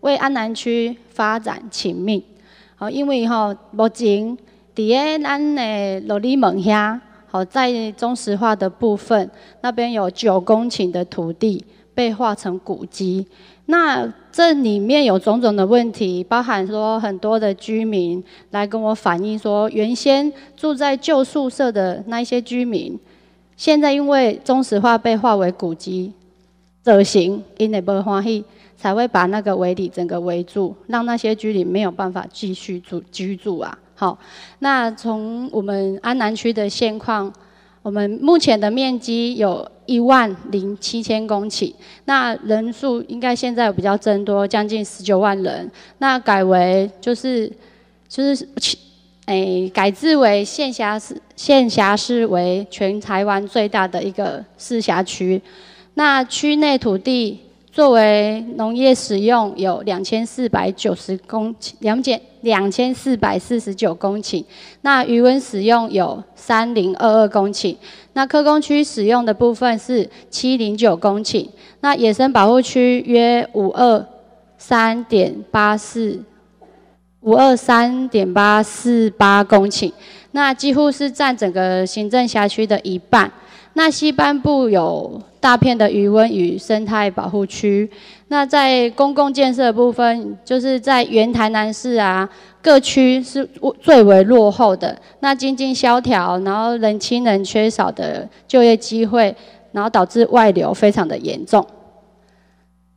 为安南区发展请命，好，因为吼，目前在俺的罗里门乡，好，在中石化的部分那边有九公顷的土地被划成古迹，那这里面有种种的问题，包含说很多的居民来跟我反映说，原先住在旧宿舍的那一些居民，现在因为中石化被划为古迹，转型，因的不欢喜。才会把那个围底整个围住，让那些居民没有办法继续住居住啊。好，那从我们安南区的现况，我们目前的面积有一万零七千公顷，那人数应该现在比较增多，将近十九万人。那改为就是就是，诶，改制为县辖市，县辖市为全台湾最大的一个市辖区。那区内土地。作为农业使用有两千四百九十公顷，两千两千四百四十九公顷。那渔温使用有三零二二公顷。那科工区使用的部分是七零九公顷。那野生保护区约五二三点八四，五二三点八四八公顷。那几乎是占整个行政辖区的一半。那西半部有大片的余温与生态保护区。那在公共建设部分，就是在原台南市啊，各区是最为落后的。那经济萧条，然后人轻人缺少的就业机会，然后导致外流非常的严重。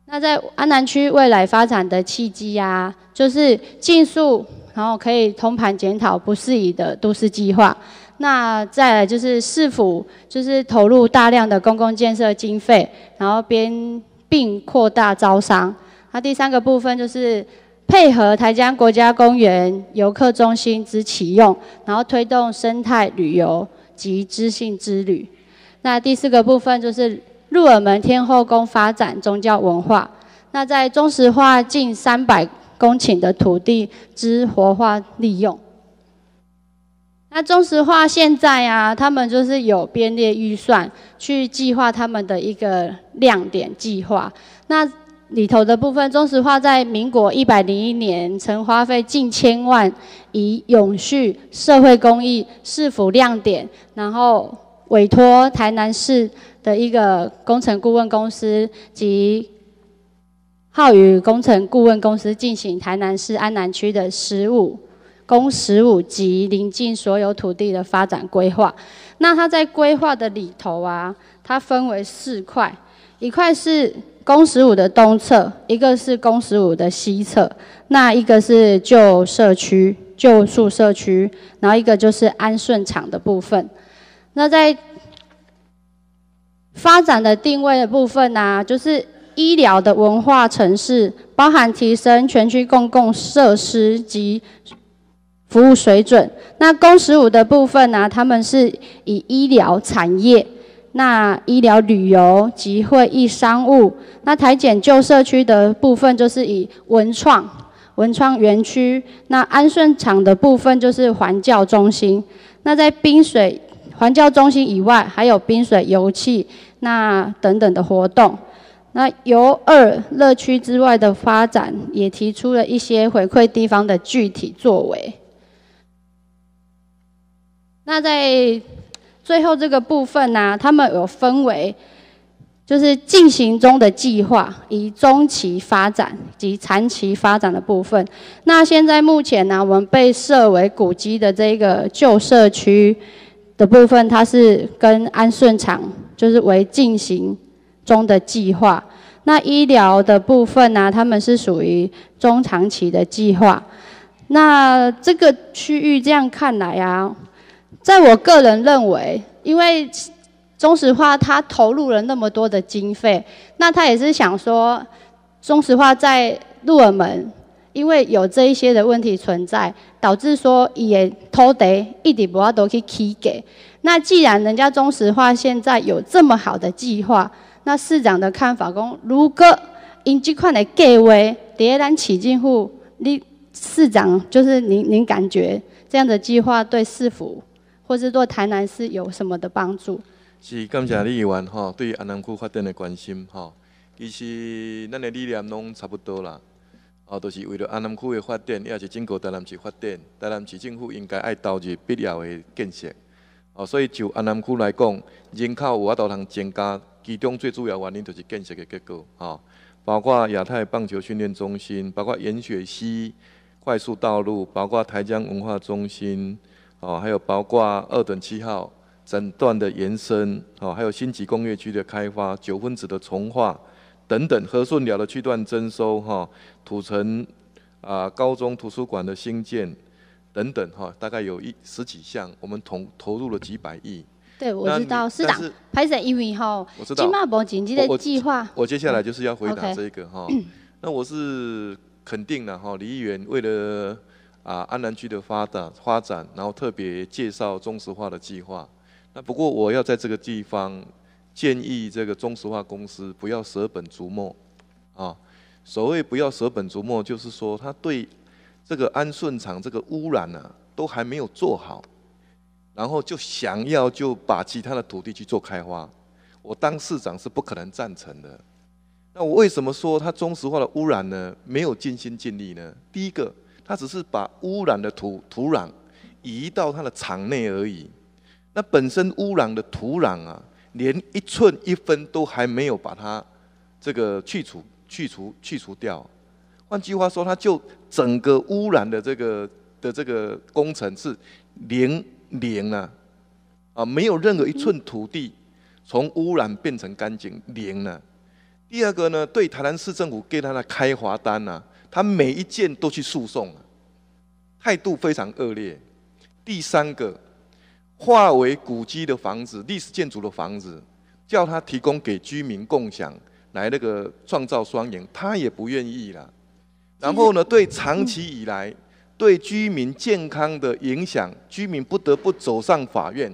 那在安南区未来发展的契机啊，就是尽速，然后可以通盘检讨不适宜的都市计划。那再就是市府就是投入大量的公共建设经费，然后边并扩大招商。那第三个部分就是配合台江国家公园游客中心之启用，然后推动生态旅游及知性之旅。那第四个部分就是入耳门天后宫发展宗教文化。那在中石化近三百公顷的土地之活化利用。那中石化现在啊，他们就是有编列预算去计划他们的一个亮点计划。那里头的部分，中石化在民国一百零一年曾花费近千万，以永续社会公益是否亮点，然后委托台南市的一个工程顾问公司及浩宇工程顾问公司进行台南市安南区的十物。公十五及邻近所有土地的发展规划，那它在规划的里头啊，它分为四块，一块是公十五的东侧，一个是公十五的西侧，那一个是旧社区、旧宿舍区，然后一个就是安顺厂的部分。那在发展的定位的部分呢，就是医疗的文化城市，包含提升全区公共设施及。服务水准。那公十五的部分呢？他们是以医疗产业，那医疗旅游及会议商务。那台检旧社区的部分就是以文创，文创园区。那安顺场的部分就是环教中心。那在冰水环教中心以外，还有冰水油气那等等的活动。那由二乐区之外的发展，也提出了一些回馈地方的具体作为。那在最后这个部分呢，他们有分为就是进行中的计划、以中期发展及长期发展的部分。那现在目前呢，我们被设为古迹的这个旧社区的部分，它是跟安顺厂就是为进行中的计划。那医疗的部分呢，他们是属于中长期的计划。那这个区域这样看来啊。在我个人认为，因为中石化它投入了那么多的经费，那他也是想说，中石化在入耳门，因为有这一些的问题存在，导致说也偷得一点不要都去起给。那既然人家中石化现在有这么好的计划，那市长的看法讲，如果因这款的价位叠单起进户，你市长就是您，您感觉这样的计划对市府？或是做台南市有什么的帮助？是感谢李议员哈，对安南区发展的关心哈，其实咱的理念拢差不多啦。哦，都是为了安南区的发展，也是整个台南市发展，台南市政府应该要投入必要的建设。哦，所以就安南区来讲，人口有法度通增加，其中最主要原因就是建设的结果啊，包括亚太棒球训练中心，包括盐水溪快速道路，包括台江文化中心。哦，还有包括二等七号诊断的延伸，哦，还有新级工业区的开发、九分子的重化等等，和顺寮的区段征收，哈，土城啊高中图书馆的兴建等等，哈，大概有一十几项，我们投投入了几百亿。对，我知道，市长。拍摄因为哈，金马博紧急的计划。我接下来就是要回答这个哈。那我是肯定的哈，李议员为了。啊，安南区的发展发展，然后特别介绍中石化的计划。那不过我要在这个地方建议这个中石化公司不要舍本逐末。啊，所谓不要舍本逐末，就是说他对这个安顺厂这个污染呢，都还没有做好，然后就想要就把其他的土地去做开发，我当市长是不可能赞成的。那我为什么说它中石化的污染呢，没有尽心尽力呢？第一个。它只是把污染的土土壤移到它的场内而已，那本身污染的土壤啊，连一寸一分都还没有把它这个去除、去除、去除掉。换句话说，它就整个污染的这个的这个工程是零零啊，啊，没有任何一寸土地从污染变成干净零了。第二个呢，对台南市政府给他的开罚单呢。他每一件都去诉讼，态度非常恶劣。第三个，化为古迹的房子、历史建筑的房子，叫他提供给居民共享，来那个创造双赢，他也不愿意了。然后呢，对长期以来对居民健康的影响，居民不得不走上法院。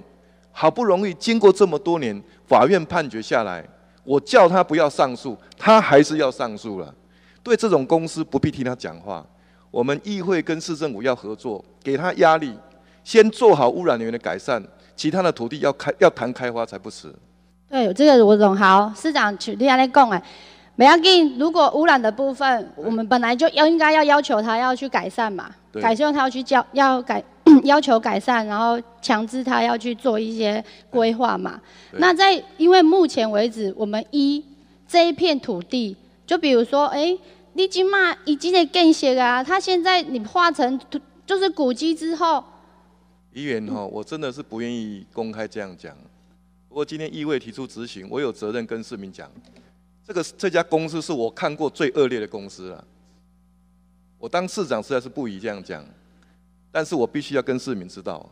好不容易经过这么多年，法院判决下来，我叫他不要上诉，他还是要上诉了。对这种公司不必听他讲话，我们议会跟市政府要合作，给他压力，先做好污染源的改善，其他的土地要开要谈开花才不迟。对，这个我懂。好，市长去另外讲哎，美亚金，如果污染的部分，我们本来就要应该要要求他要去改善嘛，改善他要去教 要改 要求改善，然后强制他要去做一些规划嘛。那在因为目前为止，我们一这一片土地。就比如说，哎，你今嘛已经的建设啊，他现在你化成就是古迹之后，议员哈，我真的是不愿意公开这样讲。不过今天议会提出执行，我有责任跟市民讲，这个这家公司是我看过最恶劣的公司了。我当市长实在是不宜这样讲，但是我必须要跟市民知道。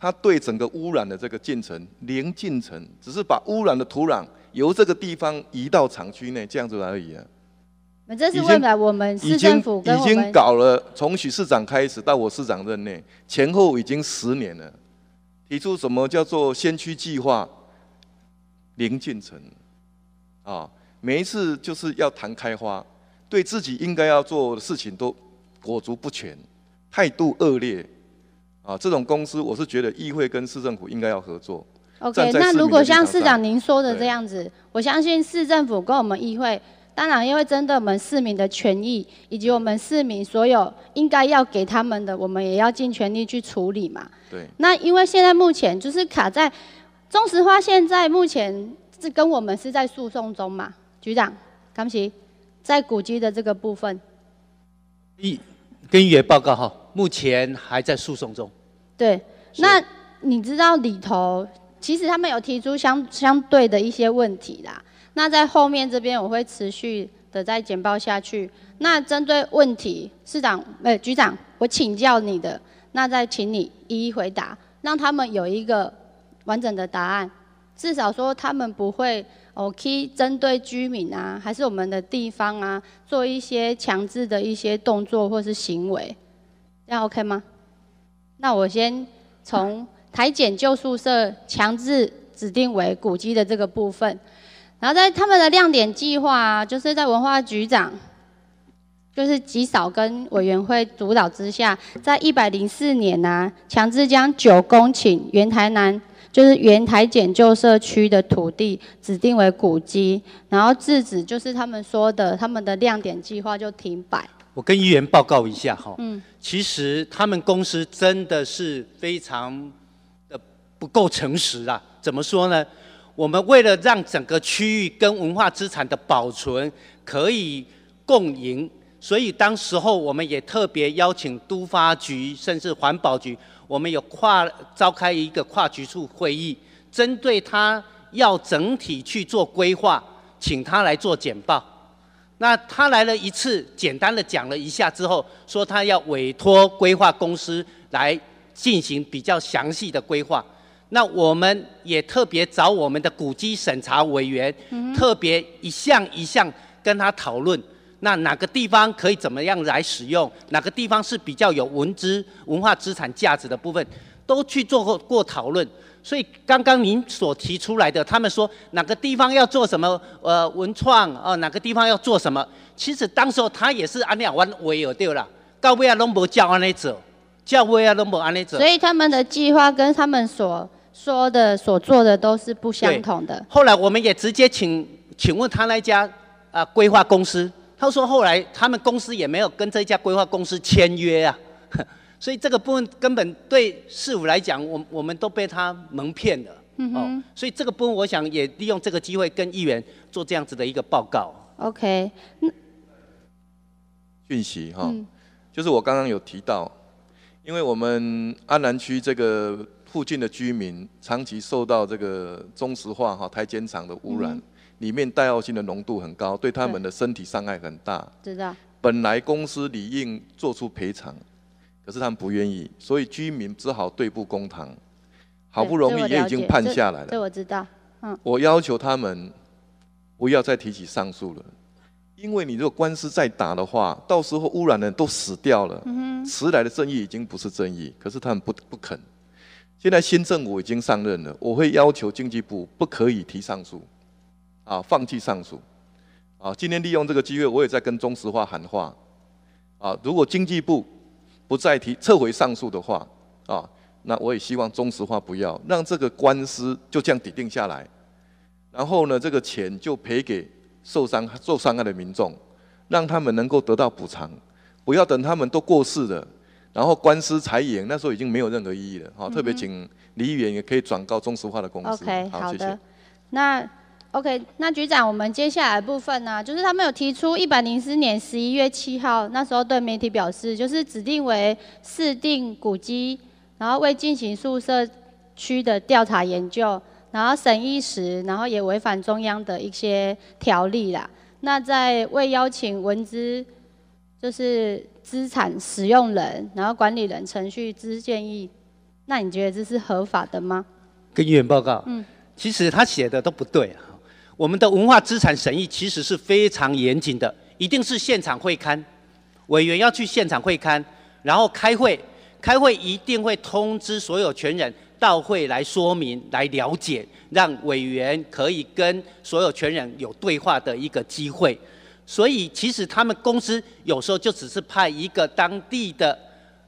它对整个污染的这个进程，零进程，只是把污染的土壤由这个地方移到厂区内这样子而已啊。我们市政府已经已经搞了，从许市长开始到我市长任内，前后已经十年了。提出什么叫做先驱计划、零进程啊？每一次就是要谈开花，对自己应该要做的事情都裹足不前，态度恶劣。啊，这种公司我是觉得议会跟市政府应该要合作。OK，那如果像市长您说的这样子，我相信市政府跟我们议会，当然因为针对我们市民的权益以及我们市民所有应该要给他们的，我们也要尽全力去处理嘛。对。那因为现在目前就是卡在中石化，现在目前是跟我们是在诉讼中嘛，局长，刚起在古迹的这个部分，一，跟议员报告哈，目前还在诉讼中。对，那你知道里头，其实他们有提出相相对的一些问题啦。那在后面这边我会持续的再简报下去。那针对问题，市长呃局长，我请教你的，那再请你一一回答，让他们有一个完整的答案，至少说他们不会哦，去针对居民啊，还是我们的地方啊，做一些强制的一些动作或是行为，这样 OK 吗？那我先从台检旧宿舍强制指定为古迹的这个部分，然后在他们的亮点计划，啊，就是在文化局长就是极少跟委员会主导之下，在一百零四年呢，强制将九公顷原台南就是原台检旧社区的土地指定为古迹，然后自此就是他们说的他们的亮点计划就停摆。我跟议员报告一下哈，其实他们公司真的是非常的不够诚实啊。怎么说呢？我们为了让整个区域跟文化资产的保存可以共赢，所以当时候我们也特别邀请都发局甚至环保局，我们有跨召开一个跨局处会议，针对他要整体去做规划，请他来做简报。那他来了一次，简单的讲了一下之后，说他要委托规划公司来进行比较详细的规划。那我们也特别找我们的古迹审查委员，特别一项一项跟他讨论，那哪个地方可以怎么样来使用，哪个地方是比较有文资文化资产价值的部分，都去做过过讨论。所以刚刚您所提出来的，他们说哪个地方要做什么，呃，文创，哦，哪个地方要做什么？其实当时他也是按两万围了掉了，到尾啊拢无照安尼走，叫尾啊拢无安尼走。所以他们的计划跟他们所说的、所做的都是不相同的。后来我们也直接请请问他那家啊规划公司，他说后来他们公司也没有跟这家规划公司签约啊。所以这个部分根本对市府来讲，我我们都被他蒙骗了。哦，所以这个部分我想也利用这个机会跟议员做这样子的一个报告。OK，讯息哈，就是我刚刚有提到，因为我们安南区这个附近的居民长期受到这个中石化哈台碱厂的污染，里面带药性的浓度很高，对他们的身体伤害很大。知道。本来公司理应做出赔偿。可是他们不愿意，所以居民只好对簿公堂。好不容易也已经判下来了。这我知道。嗯。我要求他们不要再提起上诉了，因为你如果官司再打的话，到时候污染人都死掉了，迟来的正义已经不是正义。可是他们不不肯。现在新政府已经上任了，我会要求经济部不可以提上诉，啊，放弃上诉。啊，今天利用这个机会，我也在跟中石化喊话，啊，如果经济部不再提撤回上诉的话，啊，那我也希望中石化不要让这个官司就这样抵定下来，然后呢，这个钱就赔给受伤受伤害的民众，让他们能够得到补偿，不要等他们都过世了，然后官司才赢，那时候已经没有任何意义了。好，特别请李议员也可以转告中石化的公司。OK，好的，那。OK，那局长，我们接下来部分呢，就是他们有提出一百零四年十一月七号那时候对媒体表示，就是指定为市定古迹，然后未进行宿舍区的调查研究，然后审议时，然后也违反中央的一些条例啦。那在未邀请文资就是资产使用人，然后管理人程序之建议，那你觉得这是合法的吗？跟源报告，嗯，其实他写的都不对啊。我们的文化资产审议其实是非常严谨的，一定是现场会刊，委员要去现场会刊，然后开会，开会一定会通知所有权人到会来说明、来了解，让委员可以跟所有权人有对话的一个机会。所以，其实他们公司有时候就只是派一个当地的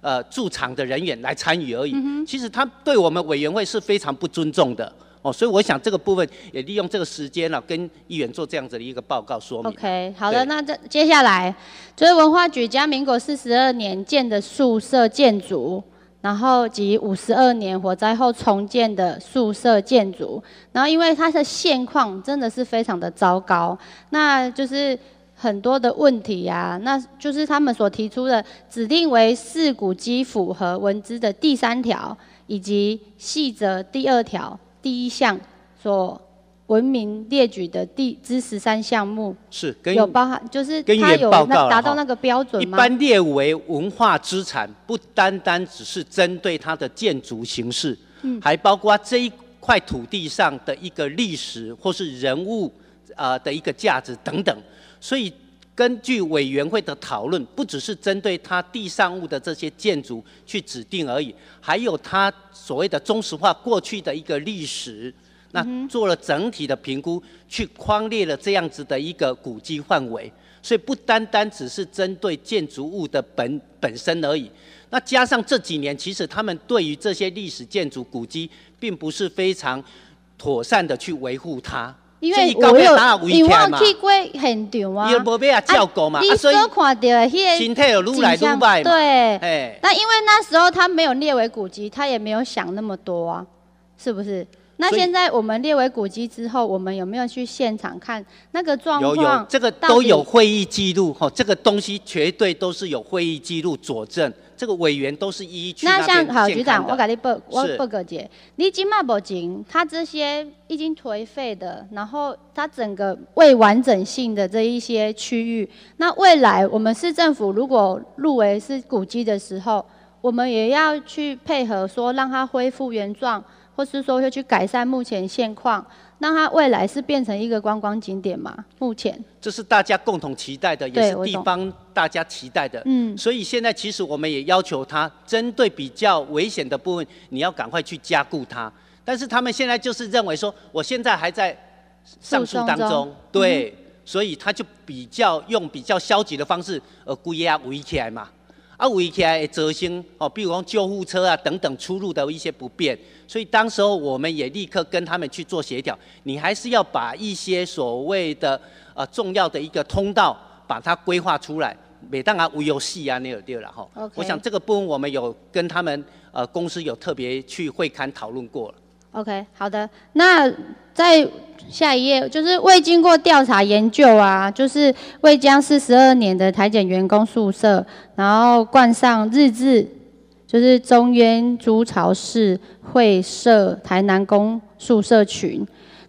呃驻场的人员来参与而已。其实他对我们委员会是非常不尊重的。哦，所以我想这个部分也利用这个时间呢，跟议员做这样子的一个报告说明。OK，好的，那这接下来，作为文化局嘉民国四十二年建的宿舍建筑，然后及五十二年火灾后重建的宿舍建筑，然后因为它的现况真的是非常的糟糕，那就是很多的问题啊，那就是他们所提出的指定为四股基辅和文资的第三条以及细则第二条。第一项所文明列举的第之十三项目，是，有包含，就是它有达到那个标准吗？一般列为文化资产，不单单只是针对它的建筑形式，还包括这一块土地上的一个历史或是人物啊的一个价值等等，所以。根据委员会的讨论，不只是针对它地上物的这些建筑去指定而已，还有它所谓的中石化过去的一个历史，那做了整体的评估，去框列了这样子的一个古迹范围，所以不单单只是针对建筑物的本本身而已，那加上这几年，其实他们对于这些历史建筑古迹，并不是非常妥善的去维护它。因为我没有，因为我去过现场啊。伊也无必要照顾嘛，啊，所以身体有愈来愈坏嘛。对，那因为那时候他没有列为古籍，他也没有想那么多啊，是不是？那现在我们列为古籍之后，我们有没有去现场看那个状况？有有，这个都有会议记录，哈，这个东西绝对都是有会议记录佐证。这个委员都是一一那那像好局长，我跟你不，我不客气。你起码不进，他这些已经颓废的，然后他整个未完整性的这一些区域，那未来我们市政府如果入围是古迹的时候，我们也要去配合说让它恢复原状，或是说要去改善目前现况。那它未来是变成一个观光景点吗？目前这是大家共同期待的，也是地方大家期待的。嗯，所以现在其实我们也要求它，针对比较危险的部分，你要赶快去加固它。但是他们现在就是认为说，我现在还在上诉当中，对，所以他就比较用比较消极的方式呃，围啊围起来嘛，啊围起来，责行哦，比如说救护车啊等等出入的一些不便。所以当时候我们也立刻跟他们去做协调，你还是要把一些所谓的呃重要的一个通道把它规划出来。每当啊无游戏啊那有对了哈。我想这个部分我们有跟他们呃公司有特别去会刊讨论过了。OK，好的，那在下一页就是未经过调查研究啊，就是未将四十二年的台检员工宿舍然后冠上日志。就是中渊朱朝氏会社台南宫宿舍群，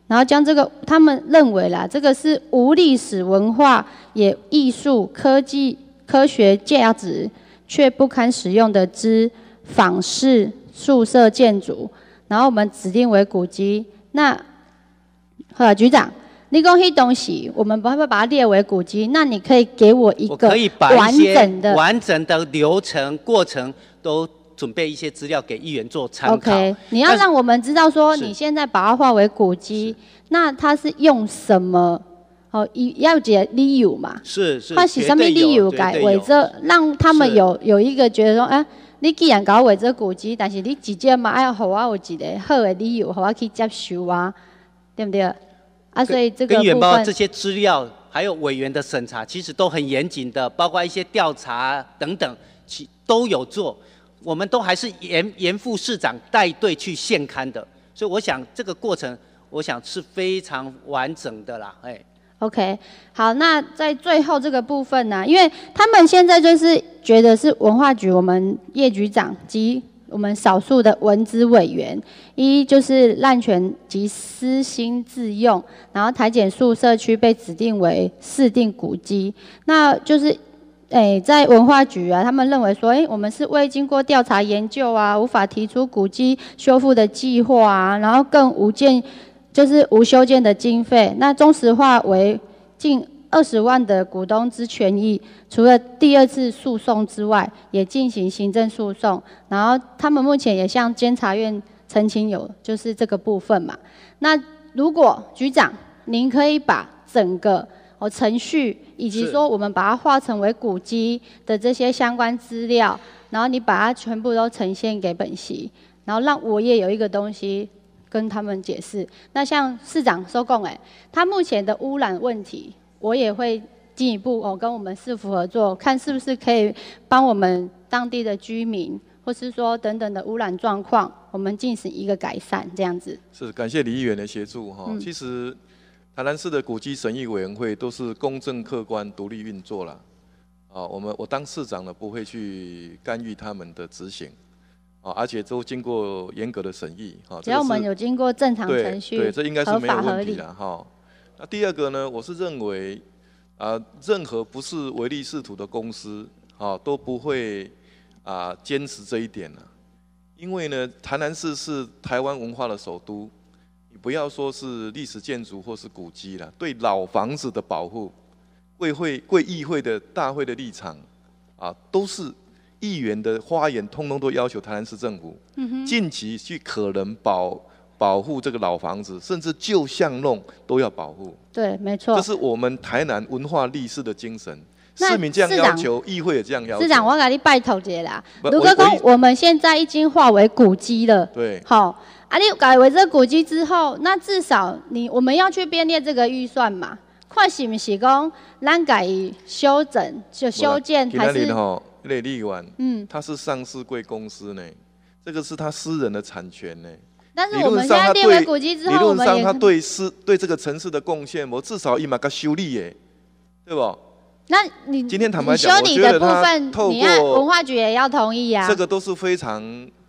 然后将这个他们认为啦，这个是无历史文化也艺术科技科学价值却不堪使用的之仿式宿舍建筑，然后我们指定为古籍。那，呃，局长，你恭喜恭喜，我们把不会把它列为古籍？那你可以给我一个完整的完整的流程过程。都准备一些资料给议员做参考。O.K.，你要让我们知道说，你现在把它划为古迹，那它是用什么？哦，一要解理由嘛。是是，他或是什么理由改为这？让他们有有一个觉得说，哎，你既然搞为这古迹，但是你直接嘛，要好我有一个好的理由，我啊，去接受啊，对不对？啊，所以这个部分。跟原这些资料还有委员的审查，其实都很严谨的，包括一些调查等等，其都有做。我们都还是严严副市长带队去现刊的，所以我想这个过程，我想是非常完整的啦。哎，OK，好，那在最后这个部分呢，因为他们现在就是觉得是文化局我们叶局长及我们少数的文资委员，一就是滥权及私心自用，然后台检宿社区被指定为四定古迹，那就是。诶，在文化局啊，他们认为说，诶，我们是未经过调查研究啊，无法提出古迹修复的计划啊，然后更无建，就是无修建的经费。那中石化为近二十万的股东之权益，除了第二次诉讼之外，也进行行政诉讼，然后他们目前也向监察院澄清有，就是这个部分嘛。那如果局长，您可以把整个。哦，程序以及说我们把它化成为古籍的这些相关资料，然后你把它全部都呈现给本席，然后让我也有一个东西跟他们解释。那像市长收工哎，他目前的污染问题，我也会进一步哦跟我们市府合作，看是不是可以帮我们当地的居民，或是说等等的污染状况，我们进行一个改善这样子。是，感谢李议员的协助哈。其实。台南市的古迹审议委员会都是公正、客观、独立运作了，啊，我们我当市长呢不会去干预他们的执行，啊，而且都经过严格的审议，啊，只要我们有经过正常程序，对这应该是没有问题的哈。那第二个呢，我是认为，啊，任何不是唯利是图的公司，啊，都不会啊坚持这一点呢。因为呢，台南市是台湾文化的首都。不要说是历史建筑或是古迹了，对老房子的保护，贵会贵议会的大会的立场，啊，都是议员的花言，通通都要求台南市政府，嗯哼，尽其去可能保保护这个老房子，甚至旧巷弄都要保护。对，没错，这是我们台南文化历史的精神。市民这样要求，议会也这样要求。市长，我给你拜托你啦，卢哥公，我们现在已经化为古迹了。对，好。啊！你改为这古迹之后，那至少你我们要去编列这个预算嘛？看是毋是讲咱改修整就修建还是？吼，内力完，嗯，它是上市贵公司呢，这个是他私人的产权呢。但是我们现在列为古迹之后，我们上他对私对这个城市的贡献，我至少一码个修理耶，对不？那你今天坦白讲，修理的部分，你要文化局也要同意呀。这个都是非常。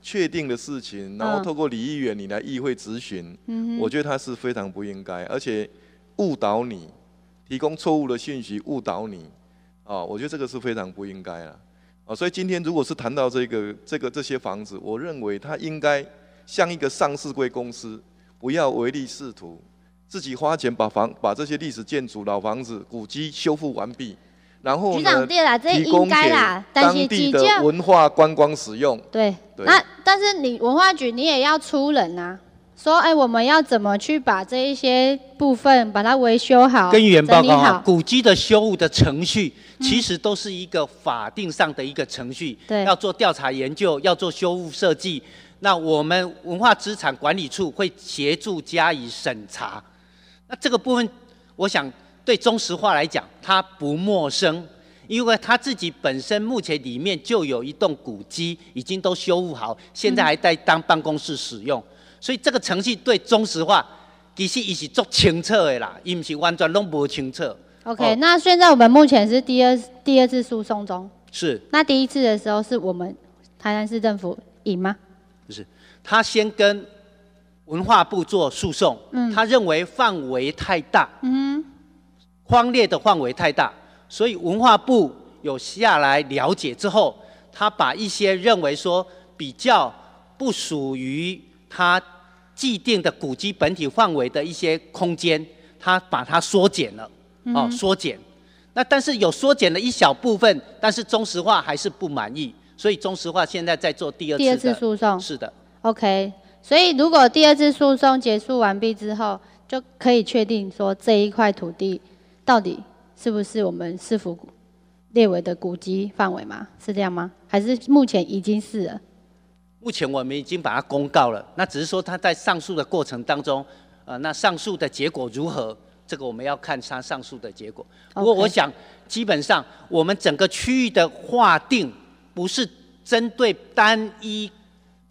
确定的事情，然后透过李议员你来议会质询，我觉得他是非常不应该，而且误导你，提供错误的信息误导你，啊，我觉得这个是非常不应该了，啊，所以今天如果是谈到这个这个这些房子，我认为他应该像一个上市贵公司，不要唯利是图，自己花钱把房把这些历史建筑老房子古迹修复完毕。然后局长对啦，这应该啦，当地的文化观光使用，对，那但是你文化局你也要出人呐，说哎我们要怎么去把这一些部分把它维修好、报告、好？古迹的修复的程序其实都是一个法定上的一个程序，对、要做调查研究，要做修复设计，那我们文化资产管理处会协助加以审查，那这个部分我想。对中石化来讲，他不陌生，因为他自己本身目前里面就有一栋古迹，已经都修复好，现在还在当办公室使用。所以这个程序对中石化，其实已是足清澈的啦，伊唔是完全弄无清澈。OK，那现在我们目前是第二第二次诉讼中，是。那第一次的时候是我们台南市政府赢吗？不是，他先跟文化部做诉讼，他认为范围太大。嗯。宽列的范围太大，所以文化部有下来了解之后，他把一些认为说比较不属于他既定的古迹本体范围的一些空间，他把它缩减了，哦，缩减。那但是有缩减了一小部分，但是中石化还是不满意，所以中石化现在在做第二次第二次诉讼，是的。OK，所以如果第二次诉讼结束完毕之后，就可以确定说这一块土地。到底是不是我们市府列为的古籍范围吗？是这样吗？还是目前已经是了？目前我们已经把它公告了，那只是说它在上诉的过程当中，呃，那上诉的结果如何？这个我们要看它上诉的结果。不过我想，基本上我们整个区域的划定，不是针对单一。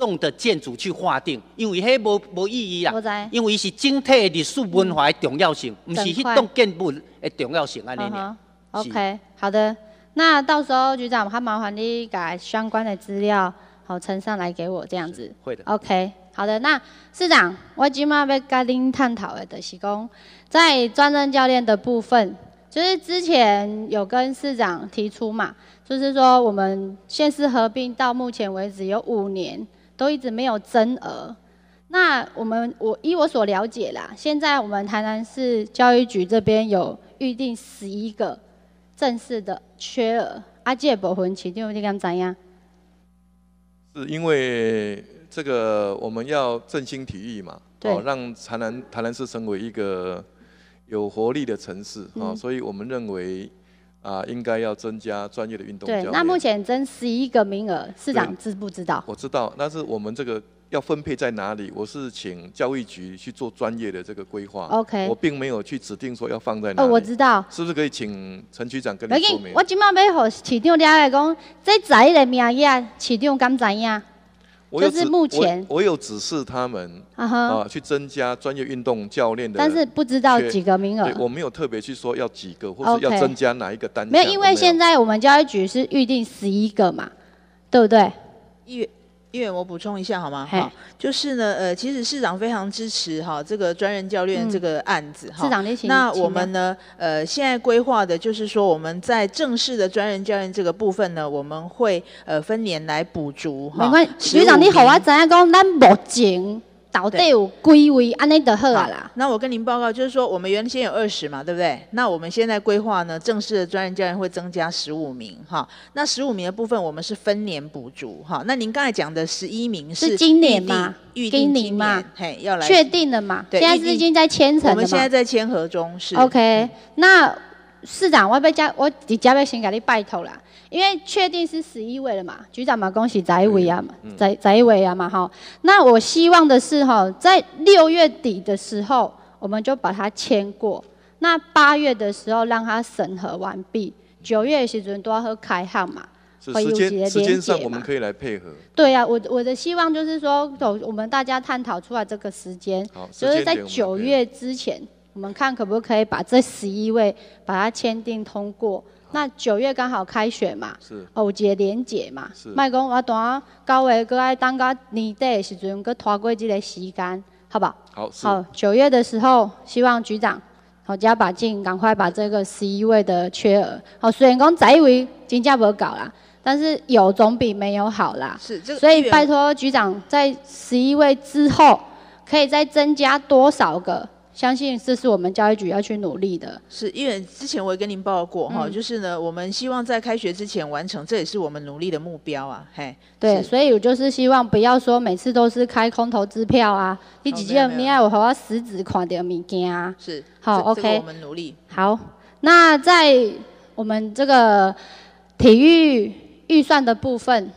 栋的建筑去划定，因为迄无无意义啦，因为是整体历史文化的重要性，唔是一栋建筑物重要性安尼。OK，好的，那到时候局长，还麻烦你把相关的资料好呈上来给我，这样子。会的。OK，好的，那市长，我今麦要跟您探讨诶，就是讲在专任教练的部分，就是之前有跟市长提出嘛，就是说我们县市合并到目前为止有五年。都一直没有增额，那我们我依我所了解啦，现在我们台南市教育局这边有预定十一个正式的缺额，阿介伯问起究竟怎样？是因为这个我们要振兴体育嘛，哦，让台南台南市成为一个有活力的城市啊，所以我们认为。啊，应该要增加专业的运动。对，那目前增十一个名额，市长知不知道？我知道，但是我们这个要分配在哪里？我是请教育局去做专业的这个规划。OK，我并没有去指定说要放在哪。哦，我知道。是不是可以请陈局长跟你说明？我今天要和市长了解讲，这十一个名额，市长敢知影？就是目前，我有指示他们啊，去增加专业运动教练的，但是不知道几个名额，对，我没有特别去说要几个，或是要增加哪一个单。没有，因为现在我们教育局是预定十一个嘛，对不对？一。因为我补充一下好吗？好，就是呢，呃，其实市长非常支持哈这个专任教练这个案子哈。市长您请。那我们呢，呃，现在规划的就是说我们在正式的专任教练这个部分呢，我们会呃分年来补足哈。没关系，局长你好啊，样讲咱目前。到底有几位安尼就好啊啦？那我跟您报告，就是说我们原先有二十嘛，对不对？那我们现在规划呢，正式的专人教练会增加十五名，哈。那十五名的部分，我们是分年补足哈。那您刚才讲的十一名是今年吗？预定今年，嘿，要来确定的嘛？对，现在是已经在签成我们现在在签合中，是。OK，那市长，我要加我得加要先给你拜托了。因为确定是十一位了嘛，局长嘛，恭喜翟伟啊，翟翟伟啊嘛，哈。那我希望的是哈，在六月底的时候，我们就把它签过，那八月的时候让他审核完毕，九月习主任都要喝开行嘛，时间时间上我们可以来配合。对啊，我我的希望就是说，我们大家探讨出来这个时间，就是在九月之前，我们看可不可以把这十一位把它签订通过。那九月刚好开学嘛，是哦，有节连结嘛，是麦讲我等到下个月等到年底的时阵，搁拖过这个时间，好吧？好，好，九月的时候，希望局长好加把劲，赶快把这个十一位的缺额，好虽然讲再一位金价不搞啦，但是有总比没有好啦，是所以拜托局长在十一位之后，可以再增加多少个？相信这是我们教育局要去努力的。是因为之前我也跟您报过哈，就是呢，我们希望在开学之前完成，这也是我们努力的目标啊。嘿，对，所以我就是希望不要说每次都是开空头支票啊，你几件 I 袄我要实质款的物件啊。是，好 OK。我们努力。好，那在我们这个体育预算的部分。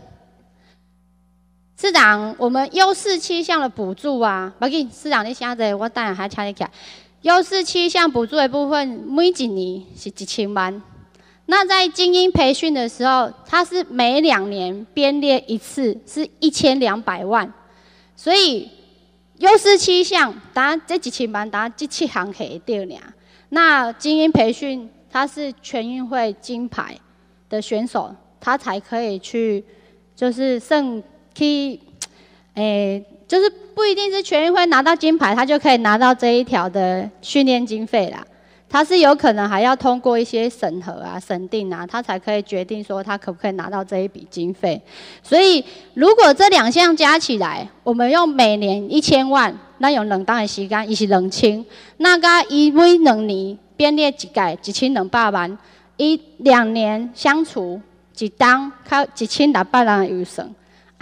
市长，我们优势七项的补助啊，不记市长你听着，我等下还听你吃。优势七项补助的部分每一年是几千万，那在精英培训的时候，它是每两年编列一次，是一千两百万。所以优势七项，当然这几千万当然几七行以掉了。那精英培训，它是全运会金牌的选手，他才可以去，就是胜。可以，诶，就是不一定是全运会拿到金牌，他就可以拿到这一条的训练经费啦。他是有可能还要通过一些审核啊、审定啊，他才可以决定说他可不可以拿到这一笔经费。所以，如果这两项加起来，我们用每年一千万，那用冷淡的时间，一是冷清，那个一位两年编列几改几千两百万，一两年相处，只当靠一千两百万的预算。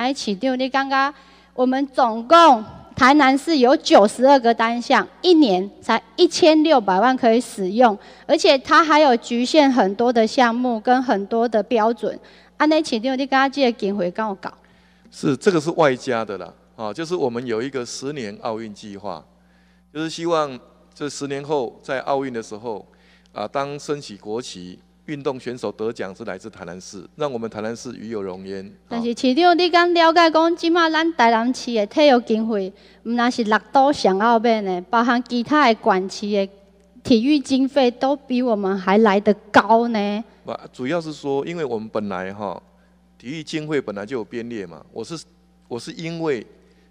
来起定，你刚刚我们总共台南市有九十二个单项，一年才一千六百万可以使用，而且它还有局限很多的项目跟很多的标准。安内起定，你刚刚记得捡回我搞？是，这个是外加的了啊，就是我们有一个十年奥运计划，就是希望这十年后在奥运的时候，啊，当升起国旗。运动选手得奖是来自台南市，让我们台南市与有荣焉。但是市长，你敢了解讲，今嘛咱台南市的体育经费，唔那是六都上奥面的，包含其他的管区的体育经费都比我们还来得高呢。不，主要是说，因为我们本来哈体育经费本来就有编列嘛。我是我是因为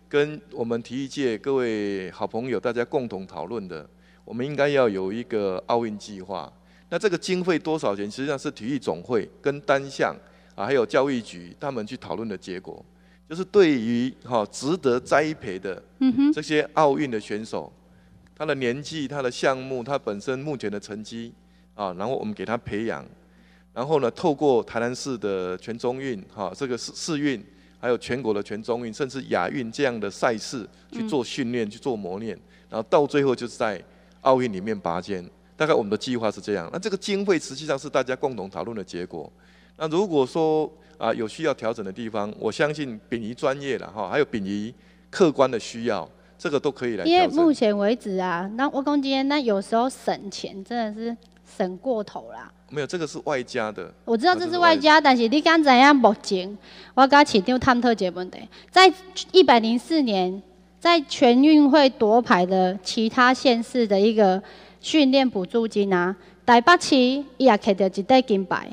跟我们体育界各位好朋友大家共同讨论的，我们应该要有一个奥运计划。那这个经费多少钱？实际上是体育总会跟单项啊，还有教育局他们去讨论的结果，就是对于哈值得栽培的这些奥运的选手，他的年纪、他的项目、他本身目前的成绩啊，然后我们给他培养，然后呢，透过台南市的全中运哈这个市市运，还有全国的全中运，甚至亚运这样的赛事去做训练、去做磨练，然后到最后就是在奥运里面拔尖。大概我们的计划是这样。那这个经费实际上是大家共同讨论的结果。那如果说啊有需要调整的地方，我相信秉仪专业了哈，还有秉仪客观的需要，这个都可以来。因为目前为止啊，那我今天那有时候省钱真的是省过头啦。没有，这个是外加的。我知道这是外加，但是你敢怎样？目前我刚请教探讨这个问题，在一百零四年在全运会夺牌的其他县市的一个。训练补助金啊！台北市伊也摕到一块金牌，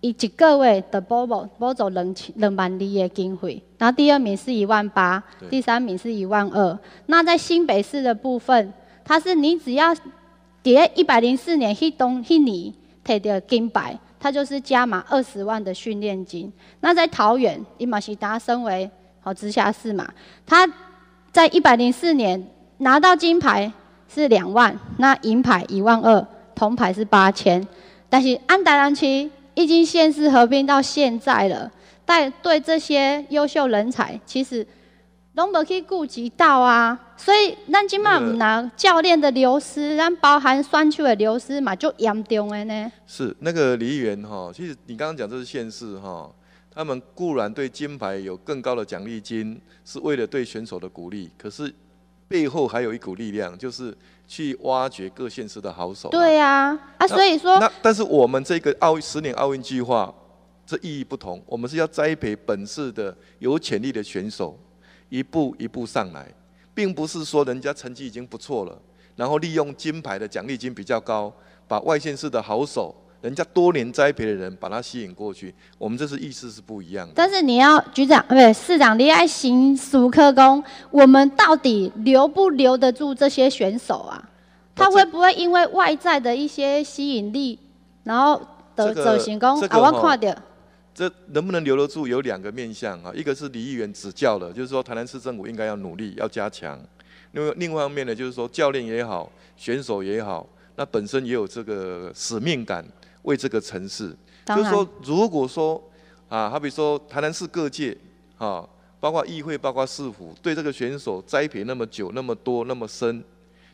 伊一个月得补助补助两两万二的经费，然后第二名是一万八，第三名是一万二。那在新北市的部分，它是你只要叠一百零四年去东去尼摕到金牌，它就是加码二十万的训练金。那在桃园伊嘛是达身为好直辖市嘛，他在一百零四年拿到金牌。是两万，那银牌一万二，铜牌是八千，但是安达兰奇已经县市合并到现在了，但对这些优秀人才，其实拢无去顾及到啊。所以咱今嘛，拿教练的流失，咱包含选手的流失嘛，就严重的呢。是那个梨园哈，其实你刚刚讲这是县市哈，他们固然对金牌有更高的奖励金，是为了对选手的鼓励，可是。背后还有一股力量，就是去挖掘各县市的好手。对啊，啊，所以说。那但是我们这个奥十年奥运计划，这意义不同。我们是要栽培本市的有潜力的选手，一步一步上来，并不是说人家成绩已经不错了，然后利用金牌的奖励金比较高，把外县市的好手。人家多年栽培的人把他吸引过去，我们这是意思是不一样的。但是你要局长不对市长，你要行熟客工，我们到底留不留得住这些选手啊？他会不会因为外在的一些吸引力，然后得走行工？阿我看到这能不能留得住？有两个面向啊，一个是李议员指教的，就是说台南市政府应该要努力要加强。另外另一方面呢，就是说教练也好，选手也好，那本身也有这个使命感。为这个城市，就是说，如果说啊，好比说，台南市各界啊，包括议会、包括市府，对这个选手栽培那么久、那么多、那么深，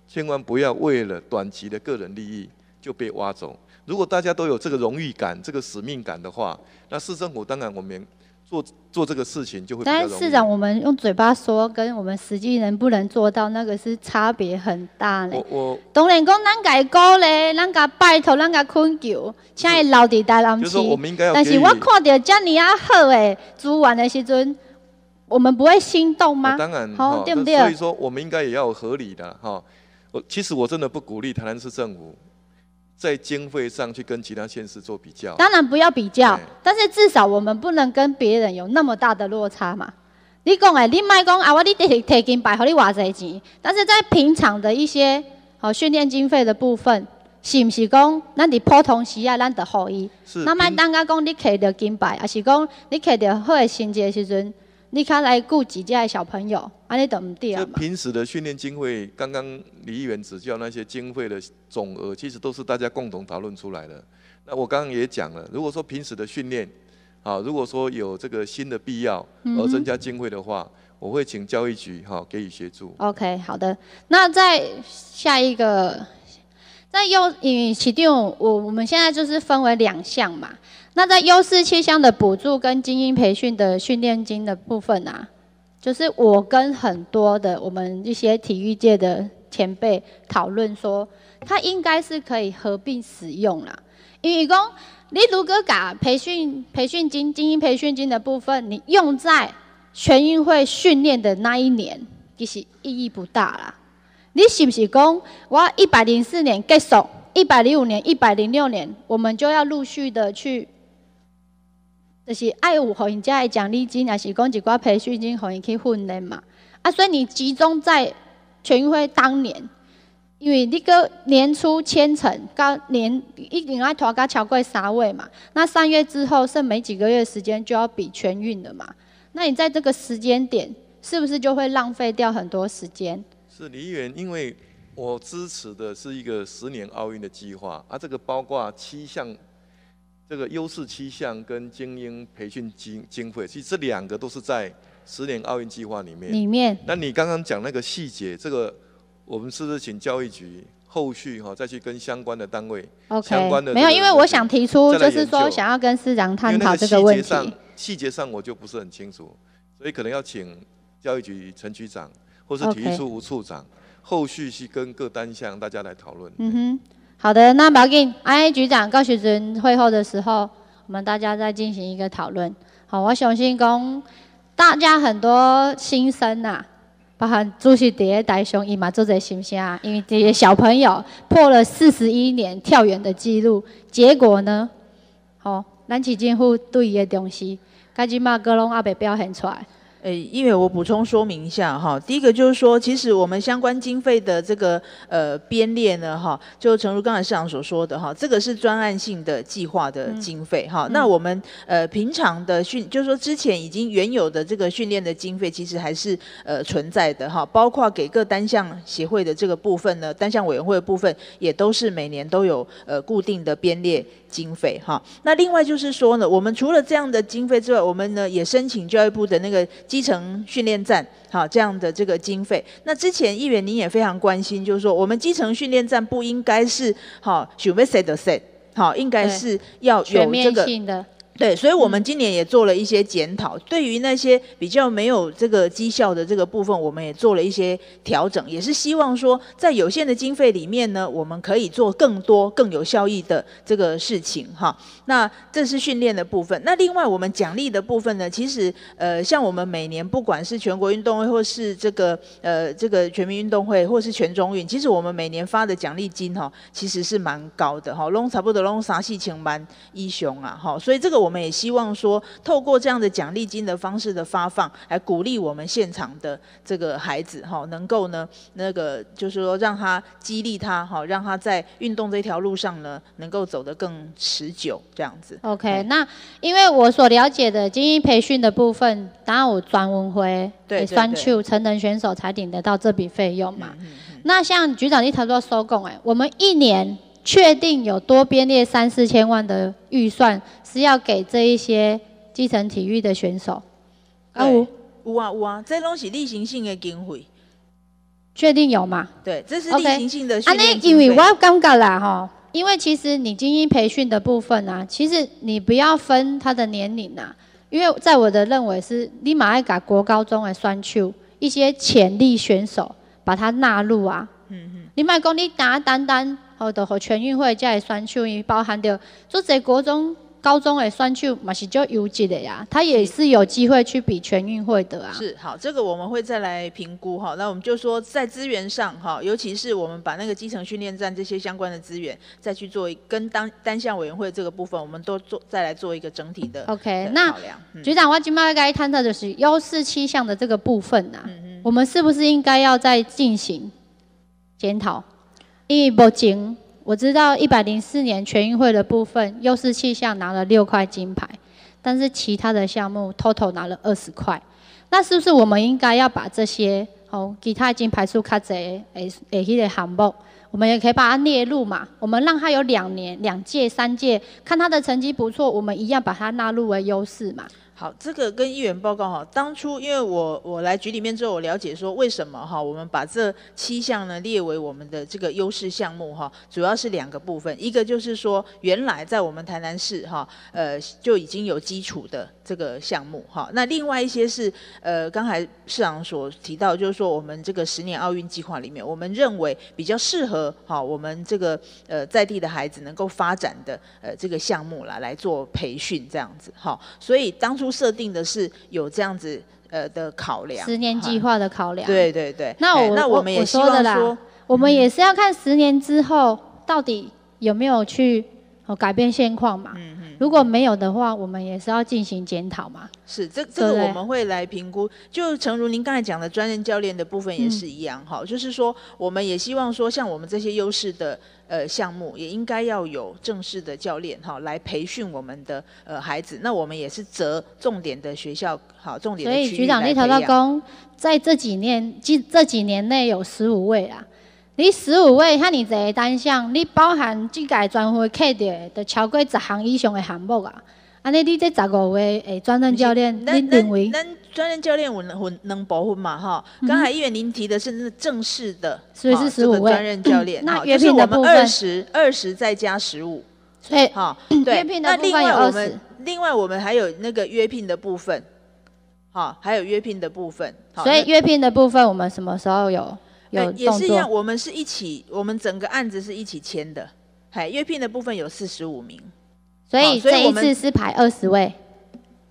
千万不要为了短期的个人利益就被挖走。如果大家都有这个荣誉感、这个使命感的话，那市政府当然我们。做做这个事情就会。但是市长，我们用嘴巴说，跟我们实际能不能做到，那个是差别很大嘞。我我。董脸公，咱改高嘞，咱家拜托，咱家困求，请爱老弟带暗器。就是我们应该要但是我看到这么好诶，租完的时阵，我们不会心动吗？当然，好对不对？所以说，我们应该也要合理的哈。我其实我真的不鼓励台南市政府。在经费上去跟其他县市做比较，当然不要比较，但是至少我们不能跟别人有那么大的落差嘛。你讲诶，你卖讲啊，我你提金白，你偌侪钱？但是在平常的一些哦训练经费的部分，是唔是讲咱的普通鞋啊，咱的好衣？是。那么当家讲你开条金牌，还是讲你开条好的新鞋时阵？你看来顾自家小朋友，安尼都唔对啊。平时的训练经费，刚刚议员指教那些经费的总额，其实都是大家共同讨论出来的。那我刚刚也讲了，如果说平时的训练，啊，如果说有这个新的必要而增加经费的话，我会请教育局哈给予协助。OK，好的。那在下一个，在用，语起定，我我们现在就是分为两项嘛。那在优势气象的补助跟精英培训的训练金的部分啊，就是我跟很多的我们一些体育界的前辈讨论说，它应该是可以合并使用啦。因为讲你如果把培训培训金精英培训金的部分，你用在全运会训练的那一年，其实意义不大啦。你是不是讲我要一百零四年结束？手，一百零五年、一百零六年，我们就要陆续的去。就是爱有给人家的奖励金，也是讲一寡培训金，给伊去训练嘛。啊，所以你集中在全运会当年，因为那个年初千层，到年一定爱拖个超过三位嘛。那三月之后剩没几个月时间就要比全运了嘛。那你在这个时间点，是不是就会浪费掉很多时间？是李园，因为我支持的是一个十年奥运的计划，啊，这个包括七项。这个优势七项跟精英培训经经费，其实这两个都是在十年奥运计划里面。里面。那你刚刚讲那个细节，这个我们是不是请教育局后续哈再去跟相关的单位？OK。相关的没有，因为我想提出，就是说想要跟市长探讨这个问题。细节上我就不是很清楚，所以可能要请教育局陈局长或是体育处吴处长后续去跟各单项大家来讨论。嗯哼。好的，那抱安阿局长告诉主任会后的时候，我们大家再进行一个讨论。好，我相信讲，大家很多新生呐，包含主席底下台上面嘛，都在心啊，因为这些小朋友破了四十一年跳远的记录，结果呢，好，咱是政府对伊的东西，家己嘛各拢阿别表现出来。诶，因为我补充说明一下哈，第一个就是说，其实我们相关经费的这个呃编列呢哈，就诚如刚才市长所说的哈，这个是专案性的计划的经费哈。那我们呃平常的训，就是说之前已经原有的这个训练的经费，其实还是呃存在的哈，包括给各单项协会的这个部分呢，单项委员会的部分，也都是每年都有呃固定的编列。经费哈，那另外就是说呢，我们除了这样的经费之外，我们呢也申请教育部的那个基层训练站哈，这样的这个经费。那之前议员您也非常关心，就是说我们基层训练站不应该是哈全面性的，好，应该是要有这个。对，所以我们今年也做了一些检讨，对于那些比较没有这个绩效的这个部分，我们也做了一些调整，也是希望说，在有限的经费里面呢，我们可以做更多更有效益的这个事情哈。那这是训练的部分，那另外我们奖励的部分呢，其实呃，像我们每年不管是全国运动会或是这个呃这个全民运动会或是全中运，其实我们每年发的奖励金哈，其实是蛮高的哈，拢差不多拢啥事情蛮英雄啊哈，所以这个我。我们也希望说，透过这样的奖励金的方式的发放，来鼓励我们现场的这个孩子哈，能够呢，那个就是说，让他激励他哈，让他在运动这条路上呢，能够走得更持久这样子。OK，那因为我所了解的精英培训的部分，当然我专文辉、专 Q 成人选手才领得到这笔费用嘛。那像局长一提到收工，哎，我们一年。确定有多编列三四千万的预算是要给这一些基层体育的选手啊？有，有啊有啊，这东是例行性的经费，确定有吗？对，这是例行性的。啊，那因为我尴尬啦哈，因为其实你精英培训的部分啊，其实你不要分他的年龄啊，因为在我的认为是，你马要改国高中的选秀一些潜力选手，把它纳入啊。嗯嗯，你马讲你打单单。好，都和全运会这类选手，伊包含着做者国中、高中的选手，嘛是较优质的呀。他也是有机会去比全运会的啊。是，好，这个我们会再来评估哈。那我们就说，在资源上哈，尤其是我们把那个基层训练站这些相关的资源，再去做跟单单项委员会这个部分，我们都做再来做一个整体的。OK，那局长，我今麦该探讨的是幺四七项的这个部分呐，我们是不是应该要再进行检讨？因为目前我知道一百零四年全运会的部分，优势气象拿了六块金牌，但是其他的项目 total 拿了二十块，那是不是我们应该要把这些哦，其他金牌数卡在诶诶迄个项目，我们也可以把它列入嘛，我们让它有两年、两届、三届，看它的成绩不错，我们一样把它纳入为优势嘛。好，这个跟议员报告哈，当初因为我我来局里面之后，我了解说为什么哈，我们把这七项呢列为我们的这个优势项目哈，主要是两个部分，一个就是说原来在我们台南市哈，呃就已经有基础的。这个项目哈，那另外一些是呃，刚才市长所提到，就是说我们这个十年奥运计划里面，我们认为比较适合哈，我们这个呃在地的孩子能够发展的呃这个项目啦，来做培训这样子哈。所以当初设定的是有这样子呃的考量。十年计划的考量。对对对。那我那我们也希望说，我们也是要看十年之后到底有没有去。哦，改变现况嘛。嗯嗯。如果没有的话，我们也是要进行检讨嘛。是，这这个我们会来评估。就诚如您刚才讲的，专任教练的部分也是一样哈，就是说我们也希望说，像我们这些优势的呃项目，也应该要有正式的教练哈来培训我们的呃孩子。那我们也是择重点的学校，好，重点的区所以局长那条的工，在这几年近这几年内有十五位啊。你十五位，那你侪单项，你包含这个专业课的，都超过十项以上的项目啊。安尼，你这十五位诶，专任教练那为？能专任教练，我能能能保护嘛？哈，刚才议员您提的是正式的，所以是十五位专任教练。那约聘的部分，我们二十二十再加十五，所以哈，对，那另外我们另外我们还有那个约聘的部分，好，还有约聘的部分。所以约聘的部分，我们什么时候有？也是一样，我们是一起，我们整个案子是一起签的。嗨，约聘的部分有四十五名，所以这一次是排二十位。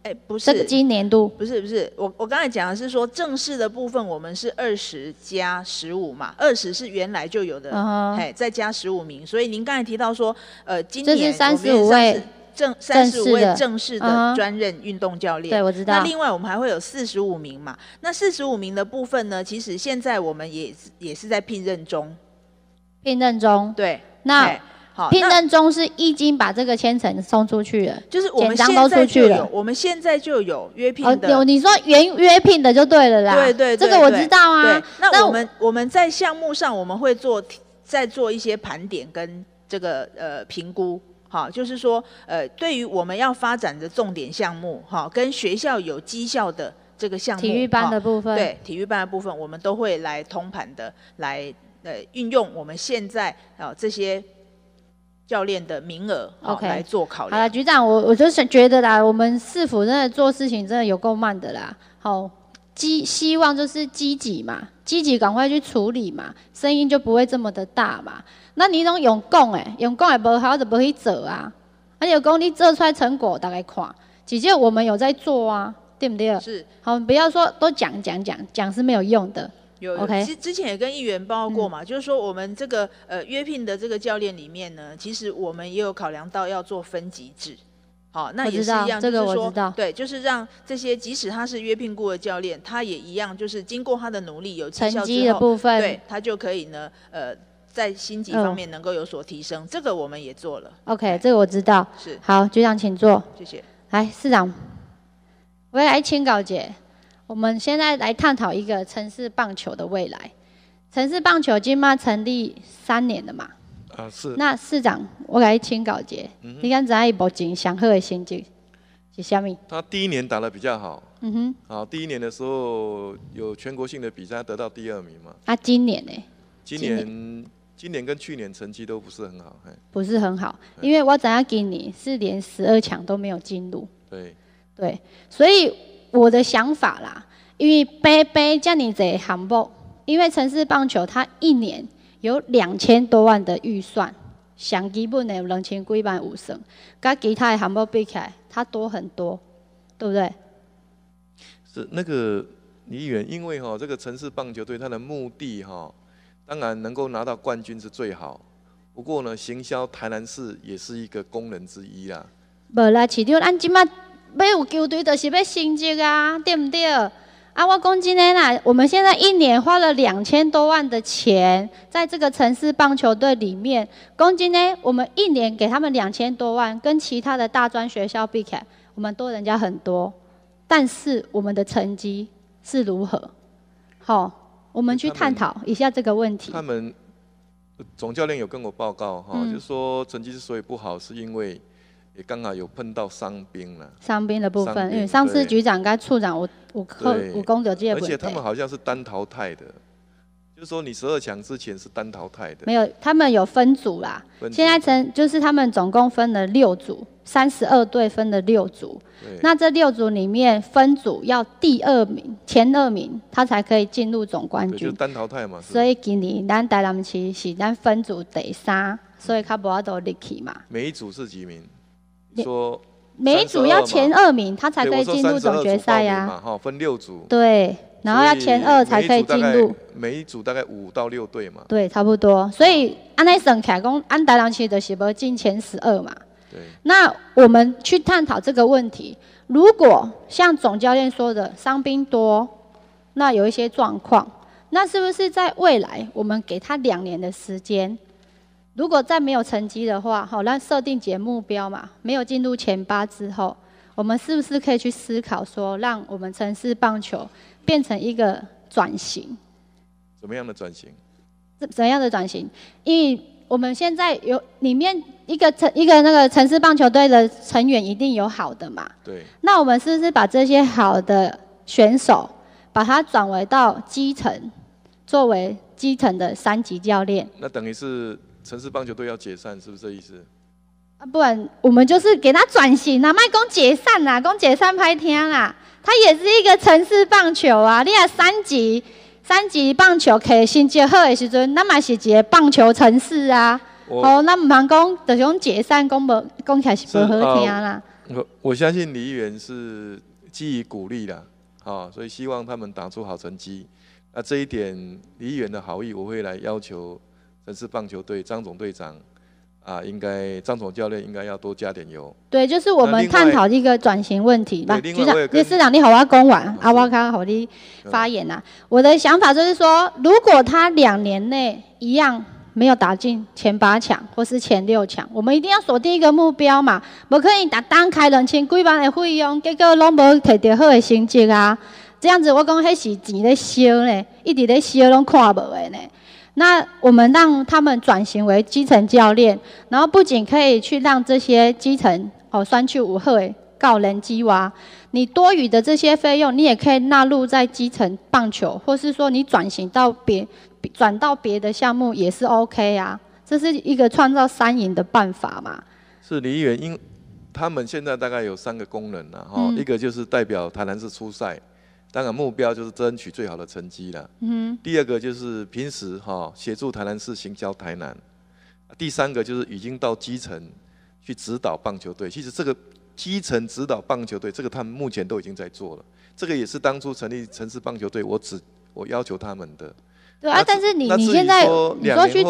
哎，不是，今年度不是不是，我我刚才讲的是说正式的部分，我们是二十加十五嘛，二十是原来就有的，哎，再加十五名。所以您刚才提到说，呃，今年三十五位，正三十位正式的专任运动教练，对，我知道。那另外我们还会有四十五名嘛？那四十五名的部分呢？其实现在我们也是也是在聘任中，聘任中。对，那好，聘任中是一经把这个签层送出去了，就是我们现出去了。我们现在就有约聘的，有你说约约聘的就对了啦。对对，这个我知道啊。那我们我们在项目上我们会做再做一些盘点跟这个呃评估。好，就是说，呃，对于我们要发展的重点项目，哈，跟学校有绩效的这个项目，体育班的部分，对，体育班的部分，我们都会来通盘的来，呃，运用我们现在啊这些教练的名额，k 来做考量。好了，局长，我我就是觉得啦，我们市府真的做事情真的有够慢的啦。好，积希望就是积极嘛，积极赶快去处理嘛，声音就不会这么的大嘛。那你拢用讲诶，用讲也无好，就无去做啊。那有讲你做出来成果，大概看。直接我们有在做啊，对不对？是。好，不要说都讲讲讲讲是没有用的。有。OK。之之前也跟议员报告过嘛，就是说我们这个呃约聘的这个教练里面呢，其实我们也有考量到要做分级制。好，那也是一样，就是说对，就是让这些即使他是约聘过的教练，他也一样，就是经过他的努力有成绩之后，对，他就可以呢，呃。在星级方面能够有所提升，这个我们也做了。OK，这个我知道。是好，局长请坐。谢谢。来，市长，我来请稿姐。我们现在来探讨一个城市棒球的未来。城市棒球今嘛成立三年了嘛？啊，是。那市长，我来请稿姐。你看在一部景祥好的心境是啥米？他第一年打的比较好。嗯哼。好，第一年的时候有全国性的比赛得到第二名嘛？啊，今年呢？今年。今年跟去年成绩都不是很好，不是很好，因为我怎样给你是连十二强都没有进入。对，对，所以我的想法啦，因为杯杯叫你在项目，因为城市棒球它一年有两千多万的预算，基本的有两千几万五成，跟其他的项目比起来，它多很多，对不对？是那个李远，因为哈这个城市棒球队它的目的哈。当然能够拿到冠军是最好，不过呢，行销台南市也是一个功能之一啦。不啦，市里按只马不有球队的是不要薪资啊，对不对？啊，我公斤呢啦，我们现在一年花了两千多万的钱，在这个城市棒球队里面，公斤呢，我们一年给他们两千多万，跟其他的大专学校比起来，我们多人家很多，但是我们的成绩是如何？好。我们去探讨一下这个问题。他们总教练有跟我报告，哈，就说成绩之所以不好，是因为也刚好有碰到伤兵了。伤兵的部分，因为上次局长、跟处长，我我扣武功德戒。而且他们好像是单淘汰的。就是说，你十二强之前是单淘汰的。没有，他们有分组啦。现在成就是他们总共分了六组，三十二队分了六组。那这六组里面分组要第二名、前二名，他才可以进入总冠军。就是单淘汰嘛。所以给你单打那是单分组第三，所以卡不要都 n i 嘛。每一组是几名？说每一组要前二名，他才可以进入总决赛呀。哈，分六组。对。然后要前二才可以进入，每一组大概五到六队嘛。对，差不多。所以安内省开工安达朗奇的是不进前十二嘛？对。那我们去探讨这个问题，如果像总教练说的，伤兵多，那有一些状况，那是不是在未来我们给他两年的时间？如果再没有成绩的话，好，那设定一个目标嘛。没有进入前八之后，我们是不是可以去思考说，让我们城市棒球？变成一个转型，怎么样的转型？怎怎样的转型？因为我们现在有里面一个城一个那个城市棒球队的成员一定有好的嘛。对。那我们是不是把这些好的选手，把它转为到基层，作为基层的三级教练？那等于是城市棒球队要解散，是不是这意思？啊，不然我们就是给他转型啊，卖公解散啦，公解散拍天啦。它也是一个城市棒球啊，你看三级、三级棒球，以新结合的时阵，那嘛是个棒球城市啊。哦，那唔通讲，就讲解散，讲无讲起是不好听啦。我我相信梨园是给予鼓励的，好，所以希望他们打出好成绩。那这一点，梨园的好意，我会来要求城市棒球队张总队长。啊，应该张总教练应该要多加点油。对，就是我们探讨一个转型问题。局长，谢市长，你好，我要公完，阿瓦卡好的发言呐。我的想法就是说，如果他两年内一样没有打进前八强或是前六强，我们一定要锁定一个目标嘛，不可以单单开两千几万的费用，结果拢无摕到好的成绩啊。这样子我讲，迄是钱咧烧呢，一直在烧拢看无的呢。那我们让他们转型为基层教练，然后不仅可以去让这些基层哦，双去五和告人机娃，你多余的这些费用，你也可以纳入在基层棒球，或是说你转型到别转到别的项目也是 OK 啊。这是一个创造三赢的办法嘛？是李议员，因他们现在大概有三个功能呐，哈，一个就是代表台南市出赛。当然，目标就是争取最好的成绩了。第二个就是平时哈协助台南市行销台南。第三个就是已经到基层去指导棒球队。其实这个基层指导棒球队，这个他们目前都已经在做了。这个也是当初成立城市棒球队，我只我要求他们的。对啊，但是你你现在你说去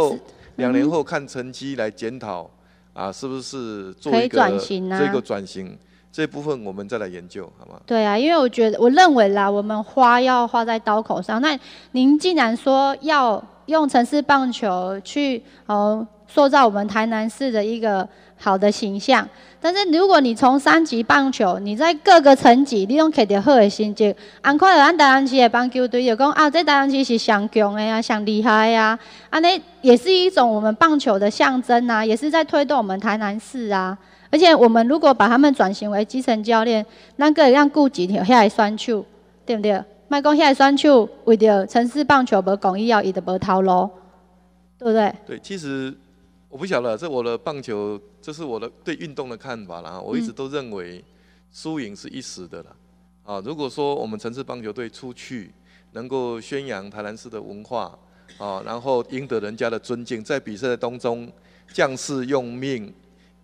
两年后看成绩来检讨啊，是不是做一个这个转型？这部分我们再来研究，好吗？对啊，因为我觉得，我认为啦，我们花要花在刀口上。那您既然说要用城市棒球去哦塑造我们台南市的一个好的形象，但是如果你从三级棒球，你在各个层级，你用得到好的成绩，安快有安达安溪的棒球队就讲啊，这达安溪是上强的呀，上厉害呀，安那也是一种我们棒球的象征啊，也是在推动我们台南市啊。而且我们如果把他们转型为基层教练，咱个以让顾及就遐个双手，对不对？卖讲遐个双手为着城市棒球无公益要一直无偷咯，对不对？对，其实我不晓得，这我的棒球，这是我的对运动的看法啦。我一直都认为，输赢是一时的啦。啊，如果说我们城市棒球队出去，能够宣扬台南市的文化啊，然后赢得人家的尊敬，在比赛当中将士用命。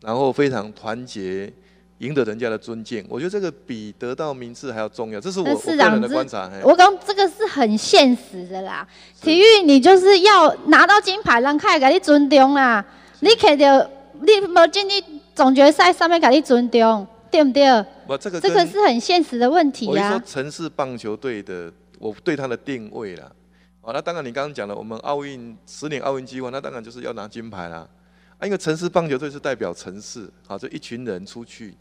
然后非常团结，赢得人家的尊敬。我觉得这个比得到名次还要重要。这是我个人的观察。我刚这个是很现实的啦。体育你就是要拿到金牌，让开给你尊重啦。你拿到你无进入总决赛上面，给你尊重，对不对？我这个这个是很现实的问题呀。我说城市棒球队的，我对它的定位啦。哦，那当然你刚刚讲了，我们奥运十年奥运计划，那当然就是要拿金牌啦。啊，为城市棒球队是代表城市，好，这一群人出去，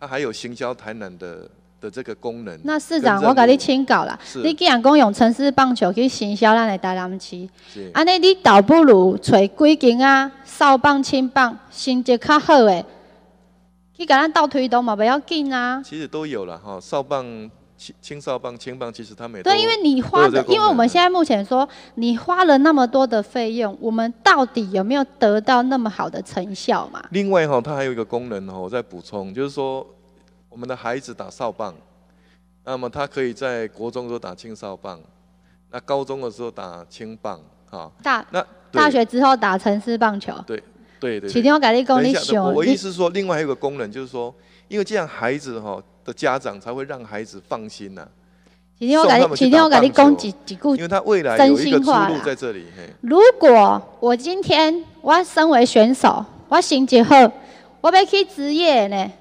它还有行销台南的的这个功能。那市长，我给你清稿啦，你既然讲用城市棒球去行销咱的台南市，安尼你倒不如找几间啊少棒青棒成绩较好诶，去给咱倒推动嘛，不要紧啊。其实都有了哈，少棒。青青少棒、青棒，其实他每对，因为你花的，因为我们现在目前说，你花了那么多的费用，我们到底有没有得到那么好的成效嘛？另外哈，它还有一个功能哈，我再补充，就是说，我们的孩子打少棒，那么他可以在国中时候打青少棒，那高中的时候打青棒，哈，大那大学之后打城市棒球。对对对。请我我意思说，另外一个功能就是说，因为这样孩子哈。的家长才会让孩子放心呐。今天我给你，今天我给你讲几几句，因为他未来真一个路在这里。如果我今天我身为选手，我成绩好，我要去职业呢，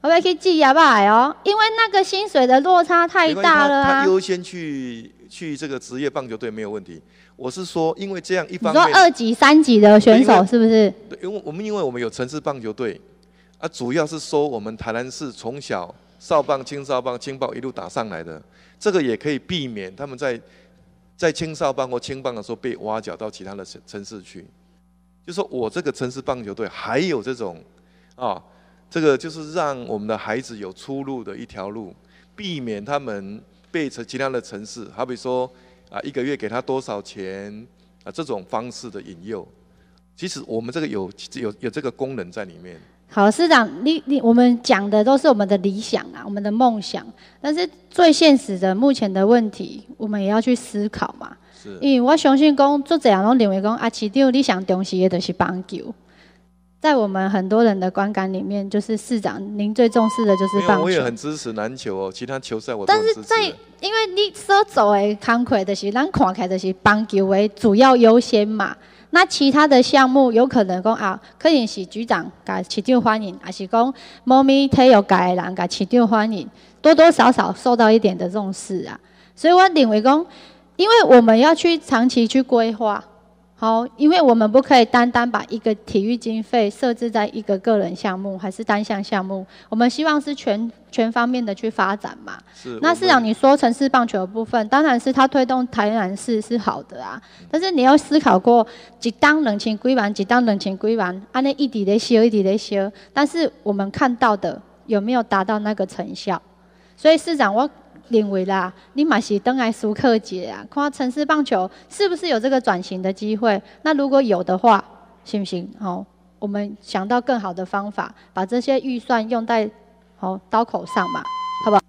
我要去职业吧哦，因为那个薪水的落差太大了啊。优先去去这个职业棒球队没有问题。我是说，因为这样一方，你说二级、三级的选手是不是？对，因为我们因为我们有城市棒球队，啊，主要是说我们台南市从小。少棒、青少棒、青棒一路打上来的，这个也可以避免他们在在青少棒或青棒的时候被挖角到其他的城市去。就说我这个城市棒球队还有这种啊，这个就是让我们的孩子有出路的一条路，避免他们被成其他的城市。好比说啊，一个月给他多少钱啊，这种方式的引诱，其实我们这个有有有这个功能在里面。好，市长，你你我们讲的都是我们的理想啊，我们的梦想。但是最现实的目前的问题，我们也要去思考嘛。是。因为我相信讲做这样，我认为讲啊，市长理想东西也都是帮球。在我们很多人的观感里面，就是市长您最重视的就是棒球。我也很支持篮球哦，其他球赛我。但是在因为你所做诶，看开的是咱看来的是棒球为主要优先嘛。那其他的项目有可能讲啊，可能是局长甲市长欢迎，还是讲猫咪体育界的 人甲市长欢迎，多多少少受到一点的重视啊。所以我认为讲，因为我们要去长期去规划。好，因为我们不可以单单把一个体育经费设置在一个个人项目还是单项项目，我们希望是全全方面的去发展嘛。是。那市长，你说城市棒球的部分，当然是它推动台南市是好的啊，但是你要思考过，几当冷情归完，几当冷情归完，按那一滴的修，一滴的修。但是我们看到的有没有达到那个成效？所以市长我。认为啦，你嘛是登来舒克姐啊，看城市棒球是不是有这个转型的机会？那如果有的话，行不行？好，我们想到更好的方法，把这些预算用在好刀口上吧，好不好？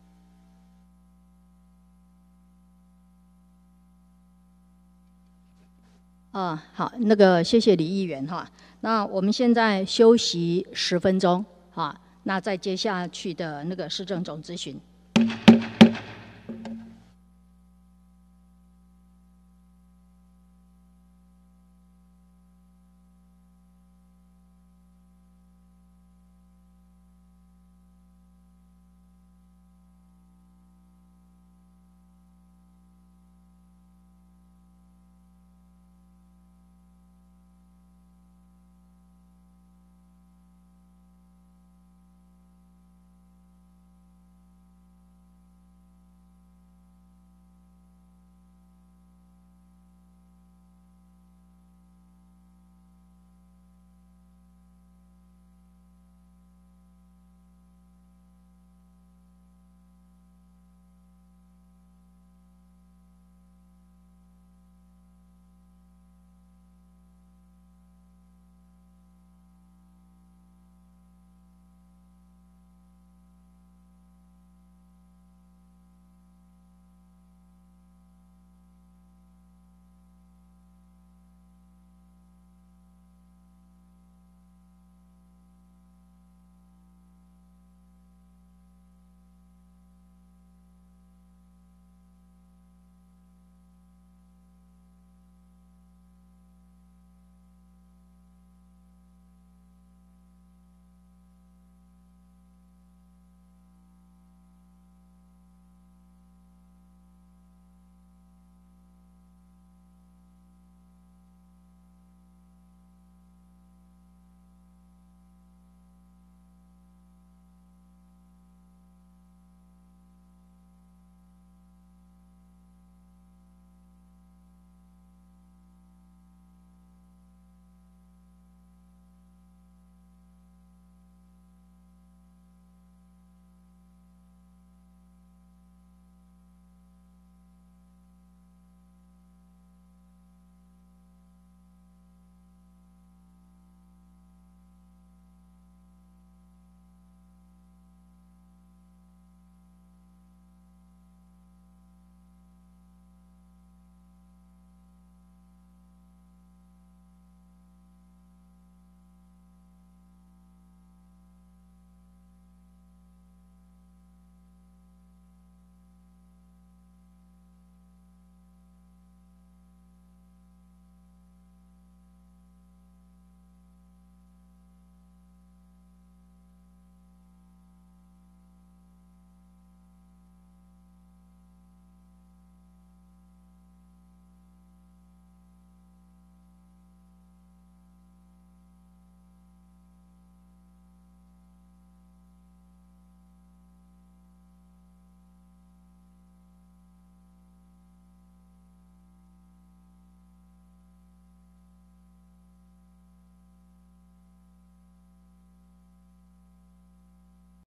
嗯，好，那个谢谢李议员哈。那我们现在休息十分钟啊，那再接下去的那个市政总咨询。